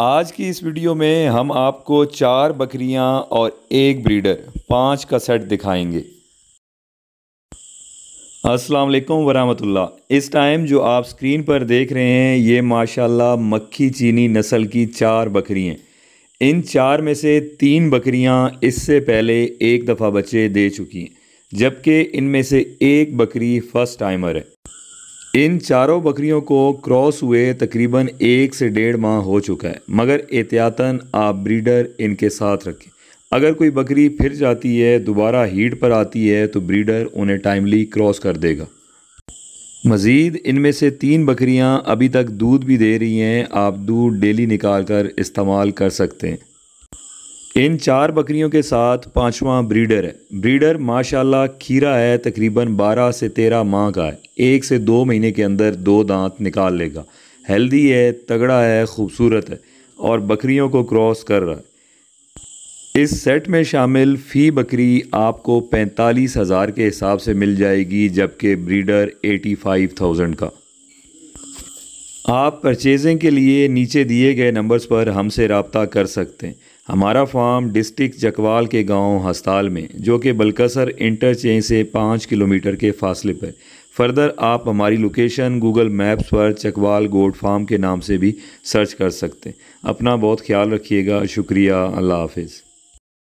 आज की इस वीडियो में हम आपको चार बकरियां और एक ब्रीडर पांच का सेट दिखाएंगे अस्सलाम वालेकुम वरहमतुल्लाह इस टाइम जो आप स्क्रीन पर देख रहे हैं ये माशाल्लाह मक्खी चीनी नस्ल की चार बकरियां हैं इन चार में से तीन बकरियां इससे पहले एक दफ़ा बच्चे दे चुकी हैं जबकि इनमें से एक बकरी फ़र्स्ट टाइमर है इन चारों बकरियों को क्रॉस हुए तकरीबन एक से डेढ़ माह हो चुका है मगर एहतियातन आप ब्रीडर इनके साथ रखें अगर कोई बकरी फिर जाती है दोबारा हीट पर आती है तो ब्रीडर उन्हें टाइमली क्रॉस कर देगा मज़ीद इनमें से तीन बकरियां अभी तक दूध भी दे रही हैं आप दूध डेली निकाल कर इस्तेमाल कर सकते हैं इन चार बकरियों के साथ पांचवा ब्रीडर है ब्रीडर माशाल्लाह खीरा है तकरीबन 12 से 13 माह का है एक से दो महीने के अंदर दो दांत निकाल लेगा हेल्दी है तगड़ा है खूबसूरत है और बकरियों को क्रॉस कर रहा है इस सेट में शामिल फ़ी बकरी आपको पैंतालीस हज़ार के हिसाब से मिल जाएगी जबकि ब्रीडर एटी फाइव थाउजेंड का आप परचेजिंग के लिए नीचे दिए गए नंबर्स पर हमसे रबता कर सकते हैं हमारा फार्म डिस्ट्रिक्ट जकवाल के गांव हस्ताल में जो कि बलकसर इंटरचेंज से पाँच किलोमीटर के फासले पर फर्दर आप हमारी लोकेशन गूगल मैप्स पर चकवाल गोड फार्म के नाम से भी सर्च कर सकते हैं अपना बहुत ख्याल रखिएगा शुक्रिया अल्लाह हाफिज़